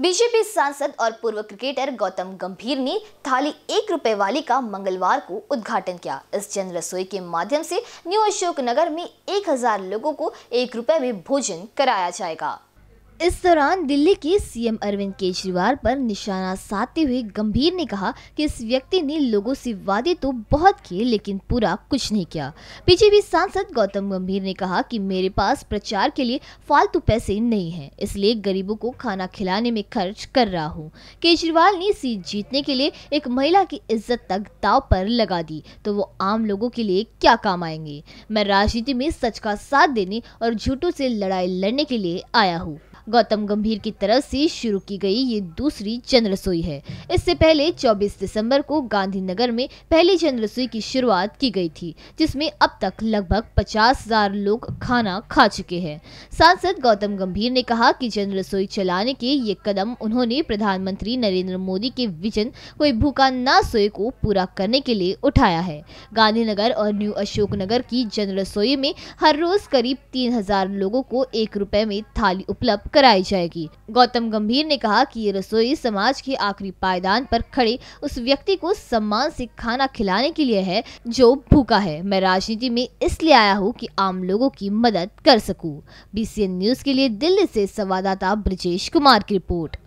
BJP सांसद और पूर्व क्रिकेटर गौतम गंभीर ने थाली एक रुपए वाली का मंगलवार को उद्घाटन किया इस जन रसोई के माध्यम से न्यू अशोक नगर में 1000 लोगों को एक रुपए में भोजन कराया जाएगा इस दौरान दिल्ली के सीएम अरविंद केजरीवाल पर निशाना साधते हुए गंभीर ने कहा कि इस व्यक्ति ने लोगों से वादे तो बहुत किए लेकिन पूरा कुछ नहीं किया बीजेपी सांसद गौतम गंभीर ने कहा कि मेरे पास प्रचार के लिए फालतू पैसे नहीं हैं इसलिए गरीबों को खाना खिलाने में खर्च कर रहा हूं केजरीवाल ने सीट जीतने के लिए एक महिला की इज्जत तक दाव पर लगा दी तो वो आम लोगों के लिए क्या काम आएंगे मैं राजनीति में सच का साथ देने और झूठों से लड़ाई लड़ने के लिए आया हूँ गौतम गंभीर की तरफ से शुरू की गई ये दूसरी जन रसोई है इससे पहले 24 दिसंबर को गांधीनगर में पहली जन रसोई की शुरुआत की गई थी जिसमें अब तक लगभग पचास हजार लोग खाना खा चुके हैं सांसद गौतम गंभीर ने कहा कि जन रसोई चलाने के ये कदम उन्होंने प्रधानमंत्री नरेंद्र मोदी के विजन कोई भूखा ना सोए को पूरा करने के लिए उठाया है गांधीनगर और न्यू अशोकनगर की जन रसोई में हर रोज करीब तीन हजार लोगों को एक रुपए में थाली उपलब्ध कराई जाएगी गौतम गंभीर ने कहा कि ये रसोई समाज के आखिरी पायदान पर खड़े उस व्यक्ति को सम्मान से खाना खिलाने के लिए है जो भूखा है मैं राजनीति में इसलिए आया हूँ कि आम लोगों की मदद कर सकूं। बी न्यूज के लिए दिल्ली से संवाददाता ब्रजेश कुमार की रिपोर्ट